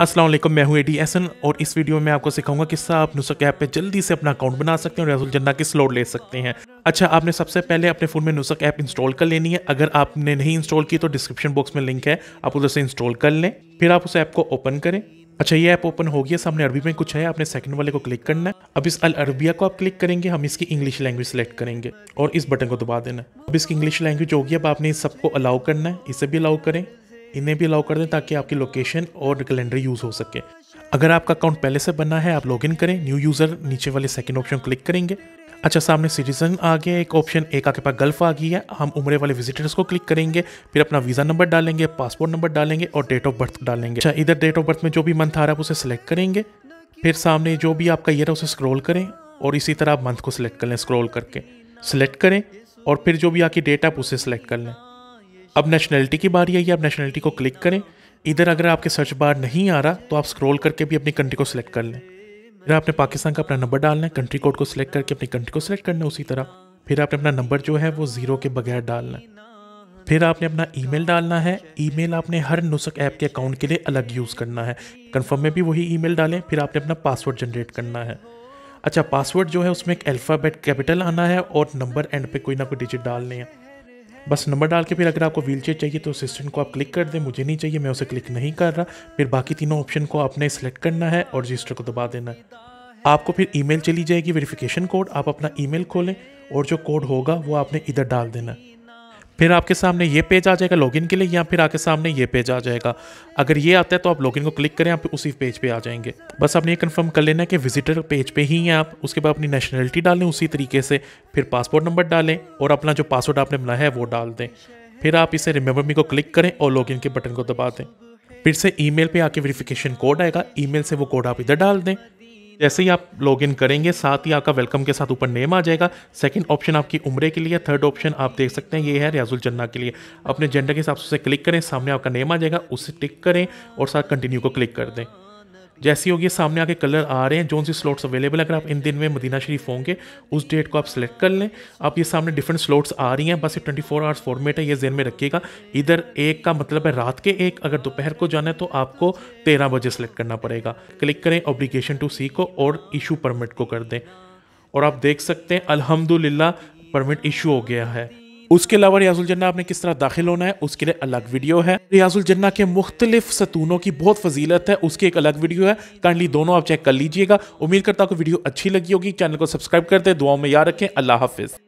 असलम मैं हूं एडी एसन और इस वीडियो में आपको सिखाऊंगा कि आप नुसक ऐप पे जल्दी से अपना अकाउंट बना सकते हैं और रसुल जन्ना की स्लोड ले सकते हैं अच्छा आपने सबसे पहले अपने फ़ोन में नुसक ऐप इंस्टॉल कर लेनी है अगर आपने नहीं इंस्टॉल की तो डिस्क्रिप्शन बॉक्स में लिंक है आप उधर से इंस्टॉल कर लें फिर आप उस ऐप को ओपन करें अच्छा ये ऐप ओपन हो गया सामने अरबी में कुछ है आपने सेकंड वाले को क्लिक करना है अब इस अल अरबिया को आप क्लिक करेंगे हम इसकी इंग्लिश लैंग्वेज सेलेक्ट करेंगे और इस बटन को दबा देना अब इसकी इंग्लिश लैंग्वेज हो गई अब आपने इस सबको अलाउ करना है इसे भी अलाउ करें इन्हें भी अलाउ कर दें ताकि आपकी लोकेशन और कैलेंडर यूज़ हो सके अगर आपका अकाउंट पहले से बना है आप लॉगिन करें न्यू यूज़र नीचे वाले सेकंड ऑप्शन क्लिक करेंगे अच्छा सामने सिटीजन आ गया एक ऑप्शन एक आके पास गल्फ आ गई है हम उम्र वाले विजिटर्स को क्लिक करेंगे फिर अपना वीज़ा नंबर डालेंगे पासपोर्ट नंबर डालेंगे और डेट ऑफ बर्थ डालेंगे अच्छा इधर डेट ऑफ बर्थ में जो भी मंथ आ रहा है उसे सेलेक्ट करेंगे फिर सामने जो भी आपका ईयर है उसे स्क्रॉल करें और इसी तरह आप मंथ को सिलेक्ट कर लें स्क्रॉल करके सिलेक्ट करें और फिर जो भी आपकी डेट आप उसे सिलेक्ट कर लें अब नेशनैलिटी की बारी आई आप नेशनैलिटी को क्लिक करें इधर अगर आपके सर्च बार नहीं आ रहा तो आप स्क्रॉल करके भी अपनी कंट्री को सिलेक्ट कर लें फिर आपने पाकिस्तान का अपना नंबर डालना है कंट्री कोड को सिलेक्ट करके अपनी कंट्री को सिलेक्ट करना है उसी तरह फिर आपने अपना नंबर जो है वो ज़ीरो के बगैर डालना है फिर आपने अपना ईमेल डालना है ईमेल आपने हर नुस्ख़ ऐप के अकाउंट के लिए अलग यूज़ करना है कन्फर्म में भी वही ईमेल डालें फिर आपने अपना पासवर्ड जनरेट करना है अच्छा पासवर्ड जो है उसमें एक अल्फ़ाबेट कैपिटल आना है और नंबर एंड पे कोई ना कोई डिजिट डालने है बस नंबर डाल के फिर अगर आपको व्हील चाहिए तो असिस्टेंट को आप क्लिक कर दें मुझे नहीं चाहिए मैं उसे क्लिक नहीं कर रहा फिर बाकी तीनों ऑप्शन को आपने सेलेक्ट करना है और रजिस्टर को दबा देना है आपको फिर ईमेल चली जाएगी वेरिफिकेशन कोड आप अपना ईमेल खोलें और जो कोड होगा वो आपने इधर डाल देना है फिर आपके सामने ये पेज आ जाएगा लॉगिन के लिए या फिर आपके सामने ये पेज आ जाएगा अगर ये आता है तो आप लॉगिन को क्लिक करें आप उसी पेज पे आ जाएंगे बस आपने ये कंफर्म कर लेना है कि विजिटर पेज पे ही हैं आप उसके बाद अपनी नेशनलिटी डालें उसी तरीके से फिर पासपोर्ट नंबर डालें और अपना जो पासवर्ड आपने बनाया है वो डाल दें फिर आप इसे रिमेंबर मी को क्लिक करें और लॉग के बटन को दबा दें फिर से मेल पर आके वेरीफिकेशन कोड आएगा ई से वो कोड आप इधर डाल दें जैसे ही आप लॉग इन करेंगे साथ ही आपका वेलकम के साथ ऊपर नेम आ जाएगा सेकंड ऑप्शन आपकी उम्र के लिए थर्ड ऑप्शन आप देख सकते हैं ये है रियाजुल जन्ना के लिए अपने जेंडर के हिसाब से क्लिक करें सामने आपका नेम आ जाएगा उसे टिक करें और साथ कंटिन्यू को क्लिक कर दें जैसे होगी सामने आके कलर आ रहे हैं जो सी स्लॉट्स अवेलेबल अगर आप इन दिन में मदीना शरीफ होंगे उस डेट को आप सेलेक्ट कर लें आप ये सामने डिफरेंट स्लॉट्स आ रही हैं बस ये 24 फोर आवर्स फॉर्मेट है ये जेन में रखिएगा इधर एक का मतलब है रात के एक अगर दोपहर को जाना है तो आपको तेरह बजे सेलेक्ट करना पड़ेगा क्लिक करें ऑब्लिगेशन टू सी को और इशू परमिट को कर दें और आप देख सकते हैं अलहमदुल्ला परमिट इशू हो गया है उसके अलावा रियाजुल जन्ना आपने किस तरह दाखिल होना है उसके लिए अलग वीडियो है रियाजुल जन्ना के मुख्तलिफ सतूनों की बहुत फजीलत है उसकी एक अलग वीडियो है काइंडली दोनों आप चेक कर लीजिएगा उम्मीद करता हूँ वीडियो अच्छी लगी होगी चैनल को सब्सक्राइब कर दें दुआओं में याद रखें अल्लाह हाफिज़